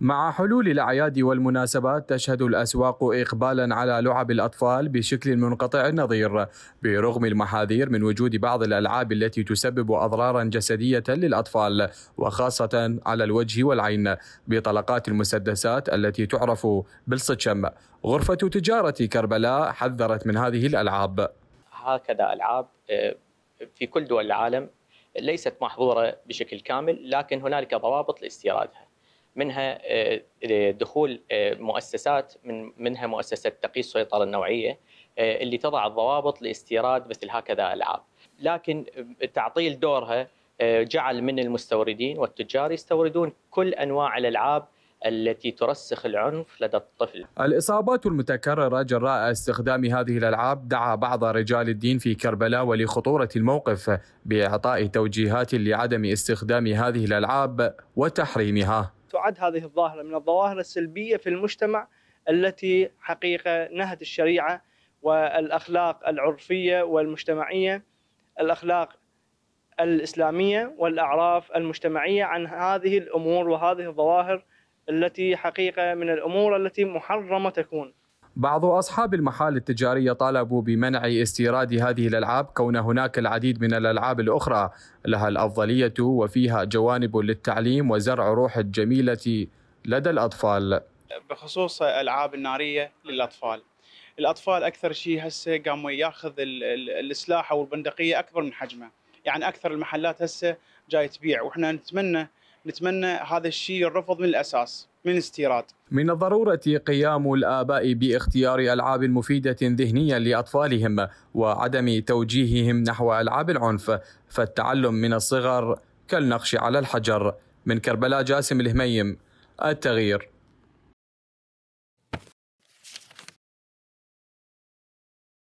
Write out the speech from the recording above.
مع حلول الأعياد والمناسبات تشهد الأسواق إقبالا على لعب الأطفال بشكل منقطع النظير برغم المحاذير من وجود بعض الألعاب التي تسبب أضرارا جسدية للأطفال وخاصة على الوجه والعين بطلقات المسدسات التي تعرف بالصدشم غرفة تجارة كربلاء حذرت من هذه الألعاب هكذا ألعاب آه، في كل دول العالم ليست محظورة بشكل كامل لكن هنالك ضوابط لاستيرادها منها آه، آه، دخول آه، مؤسسات من منها مؤسسه تقي السيطره النوعيه اللي تضع الضوابط لاستيراد مثل هكذا العاب لكن تعطيل دورها جعل من المستوردين والتجار يستوردون كل انواع الالعاب التي ترسخ العنف لدى الطفل. الاصابات المتكرره جراء استخدام هذه الالعاب دعا بعض رجال الدين في كربلاء ولخطوره الموقف باعطاء توجيهات لعدم استخدام هذه الالعاب وتحريمها. تعد هذه الظاهرة من الظواهر السلبية في المجتمع التي حقيقة نهت الشريعة والأخلاق العرفية والمجتمعية الأخلاق الإسلامية والأعراف المجتمعية عن هذه الأمور وهذه الظواهر التي حقيقة من الأمور التي محرمة تكون بعض أصحاب المحال التجارية طالبوا بمنع استيراد هذه الألعاب كون هناك العديد من الألعاب الأخرى لها الأفضلية وفيها جوانب للتعليم وزرع روح الجميلة لدى الأطفال بخصوص الألعاب النارية للأطفال الأطفال أكثر شيء هسه قاموا ياخذ السلاح أو البندقية أكبر من حجمه يعني أكثر المحلات هسه جاي تبيع وإحنا نتمنى نتمنى هذا الشيء يرفض من الاساس من استيراد من الضرورة قيام الآباء باختيار ألعاب مفيدة ذهنيا لأطفالهم وعدم توجيههم نحو ألعاب العنف فالتعلم من الصغر كالنقش على الحجر من كربلاء جاسم الهميم التغيير